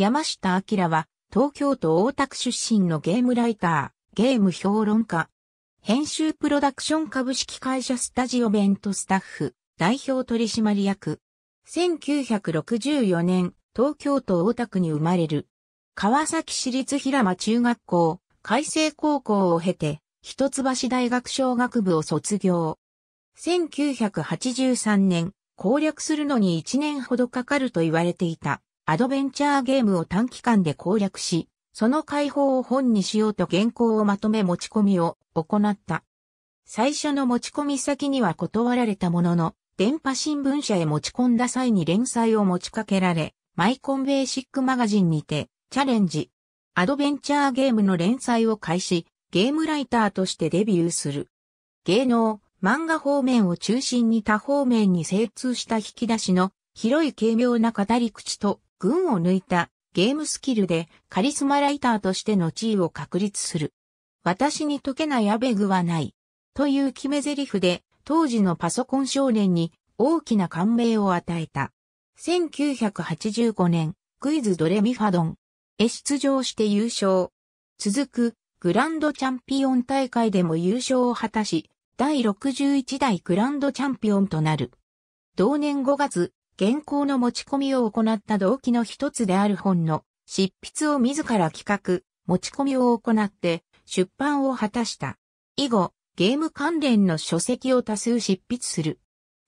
山下明は、東京都大田区出身のゲームライター、ゲーム評論家、編集プロダクション株式会社スタジオベントスタッフ、代表取締役。1964年、東京都大田区に生まれる。川崎市立平間中学校、海星高校を経て、一橋大学小学部を卒業。1983年、攻略するのに1年ほどかかると言われていた。アドベンチャーゲームを短期間で攻略し、その解放を本にしようと原稿をまとめ持ち込みを行った。最初の持ち込み先には断られたものの、電波新聞社へ持ち込んだ際に連載を持ちかけられ、マイコンベーシックマガジンにてチャレンジ。アドベンチャーゲームの連載を開始、ゲームライターとしてデビューする。芸能、漫画方面を中心に多方面に精通した引き出しの広い軽妙な語り口と群を抜いたゲームスキルでカリスマライターとしての地位を確立する。私に解けないアベグはない。という決め台詞で当時のパソコン少年に大きな感銘を与えた。1985年、クイズドレミファドンへ出場して優勝。続くグランドチャンピオン大会でも優勝を果たし、第61代グランドチャンピオンとなる。同年5月、原稿の持ち込みを行った動機の一つである本の執筆を自ら企画、持ち込みを行って出版を果たした。以後、ゲーム関連の書籍を多数執筆する。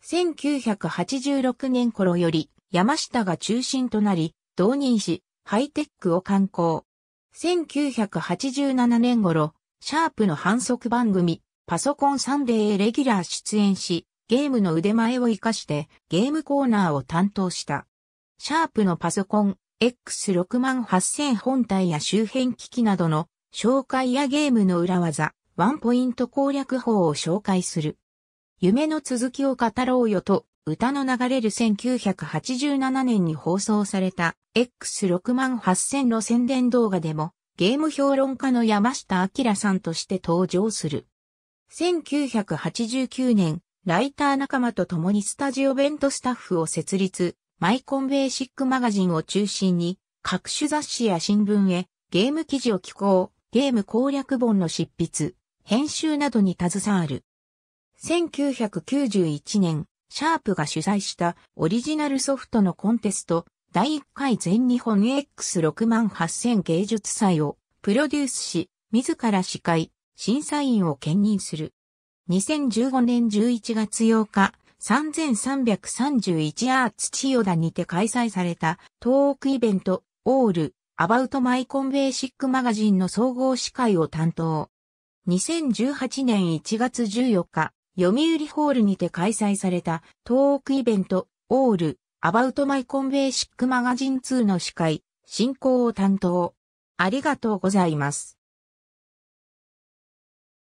1986年頃より山下が中心となり、導入し、ハイテックを刊行。1987年頃、シャープの反則番組、パソコンサンデーへレギュラー出演し、ゲームの腕前を活かしてゲームコーナーを担当した。シャープのパソコン X68000 本体や周辺機器などの紹介やゲームの裏技、ワンポイント攻略法を紹介する。夢の続きを語ろうよと歌の流れる1987年に放送された X68000 の宣伝動画でもゲーム評論家の山下明さんとして登場する。1989年、ライター仲間と共にスタジオベントスタッフを設立、マイコンベーシックマガジンを中心に、各種雑誌や新聞へ、ゲーム記事を寄稿、ゲーム攻略本の執筆、編集などに携わる。1991年、シャープが主催したオリジナルソフトのコンテスト、第1回全日本 X6 万8000芸術祭をプロデュースし、自ら司会、審査員を兼任する。2015年11月8日、3331アーツ千代田にて開催された、トークイベント、オール、アバウトマイコンベーシックマガジンの総合司会を担当。2018年1月14日、読売ホールにて開催された、トークイベント、オール、アバウトマイコンベーシックマガジン2の司会、進行を担当。ありがとうございます。